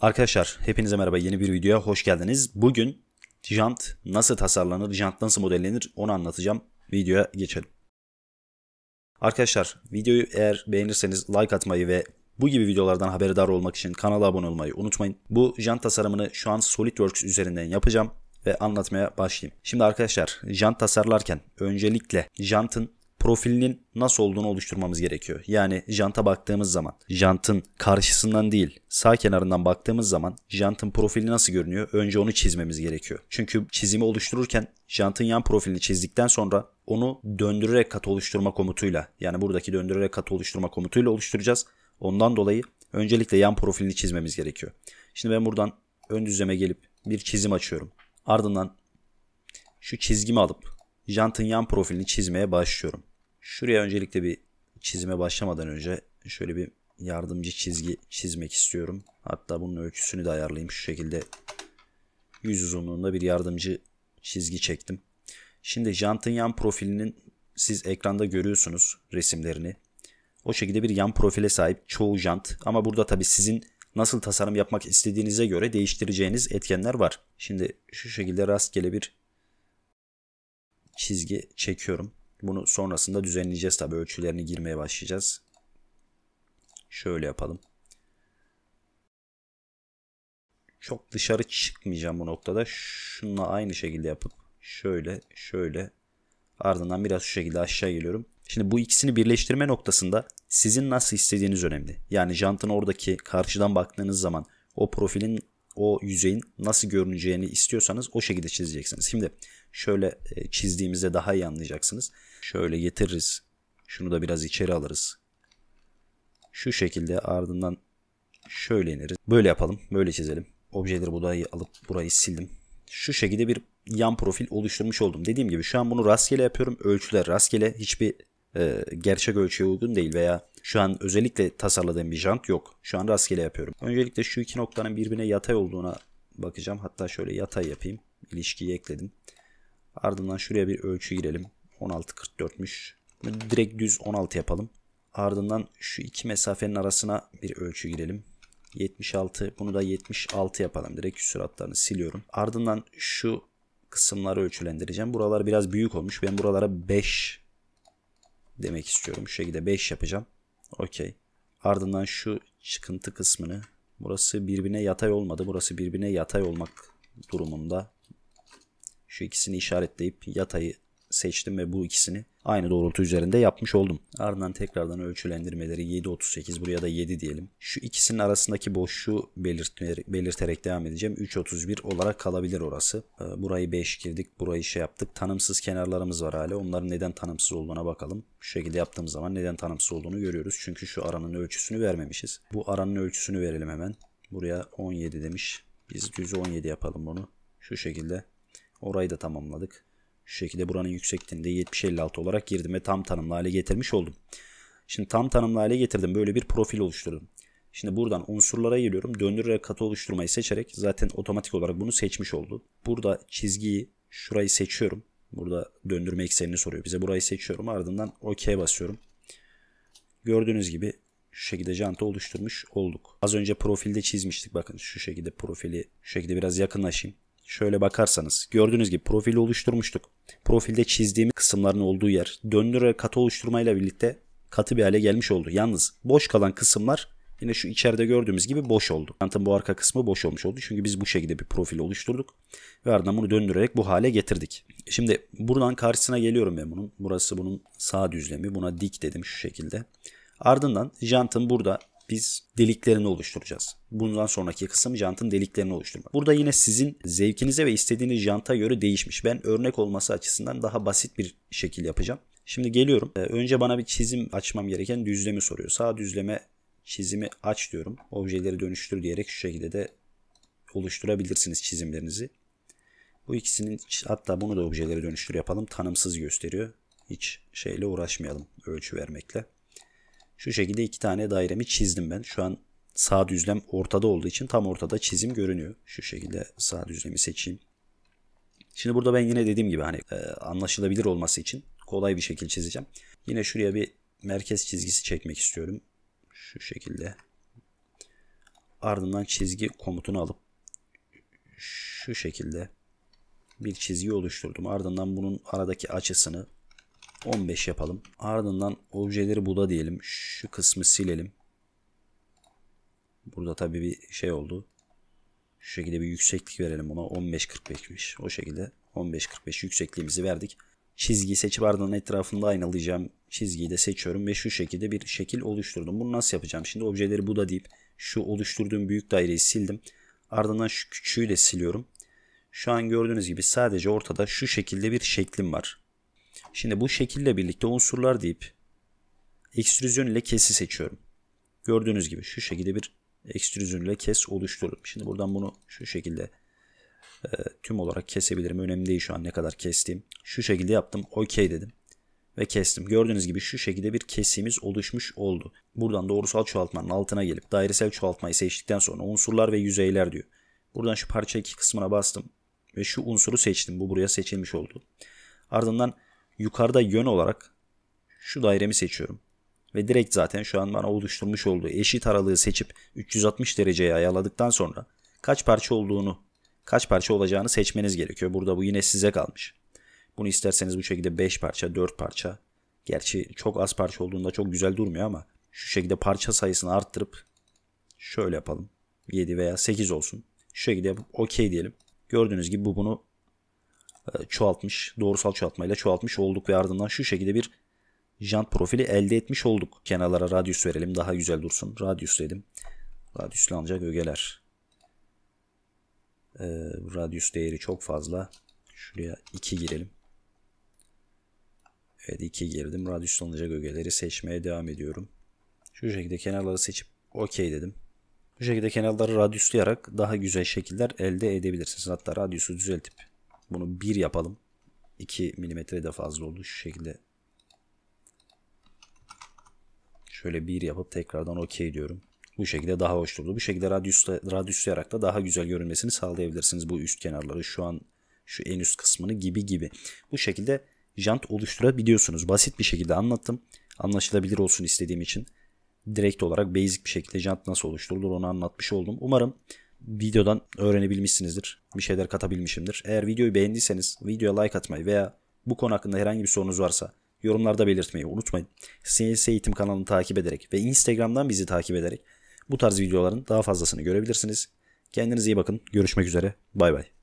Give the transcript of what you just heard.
Arkadaşlar hepinize merhaba yeni bir videoya hoş geldiniz. Bugün jant nasıl tasarlanır, jant nasıl modellenir onu anlatacağım. Videoya geçelim. Arkadaşlar videoyu eğer beğenirseniz like atmayı ve bu gibi videolardan haberdar olmak için kanala abone olmayı unutmayın. Bu jant tasarımını şu an SolidWorks üzerinden yapacağım ve anlatmaya başlayayım. Şimdi arkadaşlar jant tasarlarken öncelikle jantın profilinin nasıl olduğunu oluşturmamız gerekiyor. Yani janta baktığımız zaman jantın karşısından değil sağ kenarından baktığımız zaman jantın profili nasıl görünüyor? Önce onu çizmemiz gerekiyor. Çünkü çizimi oluştururken jantın yan profilini çizdikten sonra onu döndürerek kat oluşturma komutuyla yani buradaki döndürerek kat oluşturma komutuyla oluşturacağız. Ondan dolayı öncelikle yan profilini çizmemiz gerekiyor. Şimdi ben buradan ön düzleme gelip bir çizim açıyorum. Ardından şu çizgimi alıp jantın yan profilini çizmeye başlıyorum. Şuraya öncelikle bir çizime başlamadan önce şöyle bir yardımcı çizgi çizmek istiyorum. Hatta bunun ölçüsünü de ayarlayayım. Şu şekilde yüz uzunluğunda bir yardımcı çizgi çektim. Şimdi jantın yan profilinin siz ekranda görüyorsunuz resimlerini. O şekilde bir yan profile sahip çoğu jant ama burada tabi sizin nasıl tasarım yapmak istediğinize göre değiştireceğiniz etkenler var. Şimdi şu şekilde rastgele bir çizgi çekiyorum. Bunu sonrasında düzenleyeceğiz tabi ölçülerini girmeye başlayacağız. Şöyle yapalım. Çok dışarı çıkmayacağım bu noktada. Şununla aynı şekilde yapıp şöyle şöyle ardından biraz şu şekilde aşağı geliyorum. Şimdi bu ikisini birleştirme noktasında sizin nasıl istediğiniz önemli. Yani jantın oradaki karşıdan baktığınız zaman o profilin o yüzeyin nasıl görüneceğini istiyorsanız o şekilde çizeceksiniz. Şimdi şöyle e, çizdiğimizde daha iyi anlayacaksınız. Şöyle getiririz. Şunu da biraz içeri alırız. Şu şekilde ardından şöyle ineriz. Böyle yapalım. Böyle çizelim. Objeleri burayı alıp burayı sildim. Şu şekilde bir yan profil oluşturmuş oldum. Dediğim gibi şu an bunu rastgele yapıyorum. Ölçüler rastgele. Hiçbir e, gerçek ölçüye uygun değil veya şu an özellikle tasarladığım bir jant yok. Şu an rastgele yapıyorum. Öncelikle şu iki noktanın birbirine yatay olduğuna bakacağım. Hatta şöyle yatay yapayım. İlişkiyi ekledim. Ardından şuraya bir ölçü girelim. 16.44'müş. Direkt düz 16 yapalım. Ardından şu iki mesafenin arasına bir ölçü girelim. 76. Bunu da 76 yapalım. Direkt süratlarını siliyorum. Ardından şu kısımları ölçülendireceğim. Buralar biraz büyük olmuş. Ben buralara 5 demek istiyorum. Şu şekilde 5 yapacağım. Okey. Ardından şu çıkıntı kısmını burası birbirine yatay olmadı. Burası birbirine yatay olmak durumunda. Şu ikisini işaretleyip yatayı seçtim ve bu ikisini Aynı doğrultu üzerinde yapmış oldum. Ardından tekrardan ölçülendirmeleri 7.38 buraya da 7 diyelim. Şu ikisinin arasındaki boşluğu belirterek devam edeceğim. 3.31 olarak kalabilir orası. Ee, burayı 5 girdik. Burayı şey yaptık. Tanımsız kenarlarımız var hala. Onların neden tanımsız olduğuna bakalım. Şu şekilde yaptığımız zaman neden tanımsız olduğunu görüyoruz. Çünkü şu aranın ölçüsünü vermemişiz. Bu aranın ölçüsünü verelim hemen. Buraya 17 demiş. Biz düz 17 yapalım bunu. Şu şekilde. Orayı da tamamladık. Şu şekilde buranın yüksekliğini de 70-56 olarak girdim ve tam tanımlı hale getirmiş oldum. Şimdi tam tanımlı hale getirdim. Böyle bir profil oluşturdum. Şimdi buradan unsurlara geliyorum. Döndürerek katı oluşturmayı seçerek zaten otomatik olarak bunu seçmiş oldu. Burada çizgiyi şurayı seçiyorum. Burada döndürme eksenini soruyor bize. Burayı seçiyorum. Ardından OK'ye basıyorum. Gördüğünüz gibi şu şekilde janta oluşturmuş olduk. Az önce profilde çizmiştik. Bakın şu şekilde profili şu şekilde biraz yakınlaşayım. Şöyle bakarsanız gördüğünüz gibi profili oluşturmuştuk. Profilde çizdiğim kısımların olduğu yer döndür ve katı oluşturmayla birlikte katı bir hale gelmiş oldu. Yalnız boş kalan kısımlar yine şu içeride gördüğümüz gibi boş oldu. Kantın bu arka kısmı boş olmuş oldu. Çünkü biz bu şekilde bir profil oluşturduk. Ve ardından bunu döndürerek bu hale getirdik. Şimdi buradan karşısına geliyorum ben bunun. Burası bunun sağ düzlemi. Buna dik dedim şu şekilde. Ardından jantın burada biz deliklerini oluşturacağız. Bundan sonraki kısım jantın deliklerini oluşturmak. Burada yine sizin zevkinize ve istediğiniz janta göre değişmiş. Ben örnek olması açısından daha basit bir şekil yapacağım. Şimdi geliyorum. Ee, önce bana bir çizim açmam gereken düzlemi soruyor. Sağ düzleme çizimi aç diyorum. Objeleri dönüştür diyerek şu şekilde de oluşturabilirsiniz çizimlerinizi. Bu ikisinin hatta bunu da objeleri dönüştür yapalım. Tanımsız gösteriyor. Hiç şeyle uğraşmayalım ölçü vermekle. Şu şekilde iki tane dairemi çizdim ben. Şu an sağ düzlem ortada olduğu için tam ortada çizim görünüyor. Şu şekilde sağ düzlemi seçeyim. Şimdi burada ben yine dediğim gibi hani e, anlaşılabilir olması için kolay bir şekil çizeceğim. Yine şuraya bir merkez çizgisi çekmek istiyorum. Şu şekilde. Ardından çizgi komutunu alıp şu şekilde bir çizgi oluşturdum. Ardından bunun aradaki açısını 15 yapalım. Ardından objeleri buda diyelim. Şu kısmı silelim. Burada tabii bir şey oldu. Şu şekilde bir yükseklik verelim ona. 15-45'miş. O şekilde 15-45 yüksekliğimizi verdik. Çizgiyi seçip ardından etrafında aynalayacağım çizgiyi de seçiyorum ve şu şekilde bir şekil oluşturdum. Bunu nasıl yapacağım? Şimdi objeleri bu da deyip şu oluşturduğum büyük daireyi sildim. Ardından şu küçüğü de siliyorum. Şu an gördüğünüz gibi sadece ortada şu şekilde bir şeklim var. Şimdi bu şekille birlikte unsurlar deyip ekstrüzyon ile kesi seçiyorum. Gördüğünüz gibi şu şekilde bir ekstrüzyon ile kes oluştururum. Şimdi buradan bunu şu şekilde e, tüm olarak kesebilirim. Önemli değil şu an ne kadar kestiğim. Şu şekilde yaptım. OK dedim. Ve kestim. Gördüğünüz gibi şu şekilde bir kesimiz oluşmuş oldu. Buradan doğrusal çoğaltmanın altına gelip dairesel çoğaltmayı seçtikten sonra unsurlar ve yüzeyler diyor. Buradan şu parça 2 kısmına bastım. Ve şu unsuru seçtim. Bu buraya seçilmiş oldu. Ardından yukarıda yön olarak şu dairemi seçiyorum. Ve direkt zaten şu an bana oluşturmuş olduğu eşit aralığı seçip 360 dereceye ayarladıktan sonra kaç parça olduğunu, kaç parça olacağını seçmeniz gerekiyor. Burada bu yine size kalmış. Bunu isterseniz bu şekilde 5 parça, 4 parça. Gerçi çok az parça olduğunda çok güzel durmuyor ama şu şekilde parça sayısını arttırıp şöyle yapalım. 7 veya 8 olsun. Şu şekilde yapıp OK diyelim. Gördüğünüz gibi bu bunu e, çoğaltmış, doğrusal çoğaltmayla çoğaltmış olduk ve ardından şu şekilde bir jant profili elde etmiş olduk. Kenarlara radius verelim daha güzel dursun. Radius dedim. Radius'la ancak ögeler. Ee, radius değeri çok fazla. Şuraya 2 girelim. Evet 2 girdim. Radius ancak ögeleri seçmeye devam ediyorum. Şu şekilde kenarları seçip OK dedim. Bu şekilde kenarları radyuslayarak daha güzel şekiller elde edebilirsiniz. Hatta radyusu düzeltip bunu bir yapalım. 2 milimetre de fazla oldu. Şu şekilde şöyle bir yapıp tekrardan okey diyorum. Bu şekilde daha hoş durdu. Bu şekilde radyusla, radyaslayarak da daha güzel görünmesini sağlayabilirsiniz bu üst kenarları. Şu an şu en üst kısmını gibi gibi. Bu şekilde jant oluşturabiliyorsunuz. Basit bir şekilde anlattım. Anlaşılabilir olsun istediğim için. Direkt olarak basic bir şekilde jant nasıl oluşturulur onu anlatmış oldum. Umarım videodan öğrenebilmişsinizdir. Bir şeyler katabilmişimdir. Eğer videoyu beğendiyseniz videoya like atmayı veya bu konu hakkında herhangi bir sorunuz varsa yorumlarda belirtmeyi unutmayın. CS Eğitim kanalını takip ederek ve Instagram'dan bizi takip ederek bu tarz videoların daha fazlasını görebilirsiniz. Kendinize iyi bakın. Görüşmek üzere. Bay bay.